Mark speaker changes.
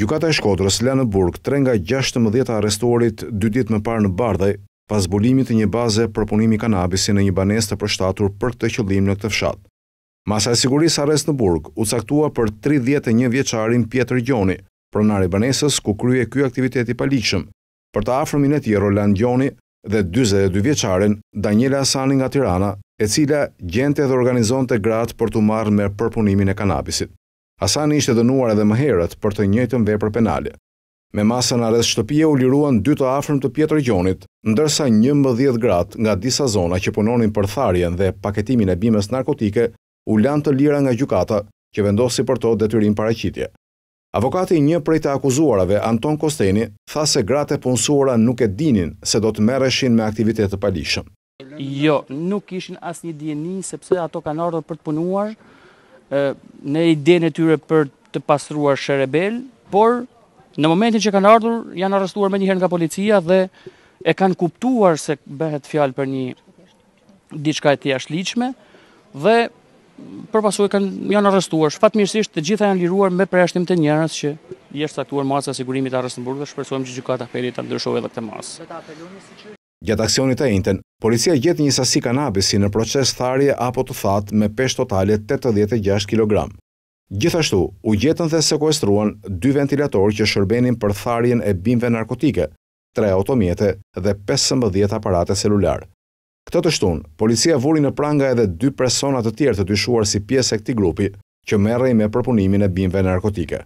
Speaker 1: Gjukata e Shkodrës le Burg 3 nga 16 arrestorit 2 dit më parë në Bardhej, pas bulimit të një baze për punimi kanabisi në një banes të përshtatur për këtë qëllim në këtë fshat. Masa e sigurisë arrest në Burg u caktua për 31 vjeqarin Pjetër Gjoni, pronari banesës ku krye kjo aktiviteti palikshëm, për të afrëmin e tjero Land Gjoni dhe 22 vjeqarin Daniela Asani nga Tirana, e cila gjente dhe organizon të gratë për të marrë me përpunimin e kanabisit. Hasani ishte dënuar edhe më herët për të njëjtën vepër penale. Me masën arrest shtëpie u liruan dy të afërm të Pjetër Gjonit, ndërsa 11 gratë nga disa zona që punonin për tharjen dhe paketimin e bimës narkotike u lanë të lira nga gjukata që vendosi për to detyrim paraqitje. Avokati një prej të akuzuarave, Anton Kosteni, tha se gratë e punësuara nuk e dinin se do të mereshin me aktivitet të palishëm.
Speaker 2: Jo, nuk ishin asë një djeni sepse ato kanë ardhë për të punuar, në ide në tyre për të pasruar shërebel, por në momentin që kanë ardhur, janë arrestuar me njëherë nga policia dhe e kanë kuptuar se behet fjalë për një diçka e tjesh liqme dhe përpasu e kanë janë arrestuar, shfatë mirësisht të gjitha janë liruar me preashtim të njerës që jeshtë saktuar masë a sigurimit arrestën burgë dhe shpresuam që gjukata peri të ndryshove dhe këte masë.
Speaker 1: Gjatë aksionit të inten, policia gjetë një sasi kanabisi në proces tharje apo të thatë me peshë totale 86 kg. Gjithashtu, u gjetën dhe sekuestruan dy ventilatorë që shërbenin për tharjen e bimve narkotike, tre automjete dhe 15 aparate celular. Këtë të shtun, policia vuri në pranga edhe dy personat të tjerë të dyshuar si pjesë e këti grupi që merrej me përpunimin e bimve narkotike.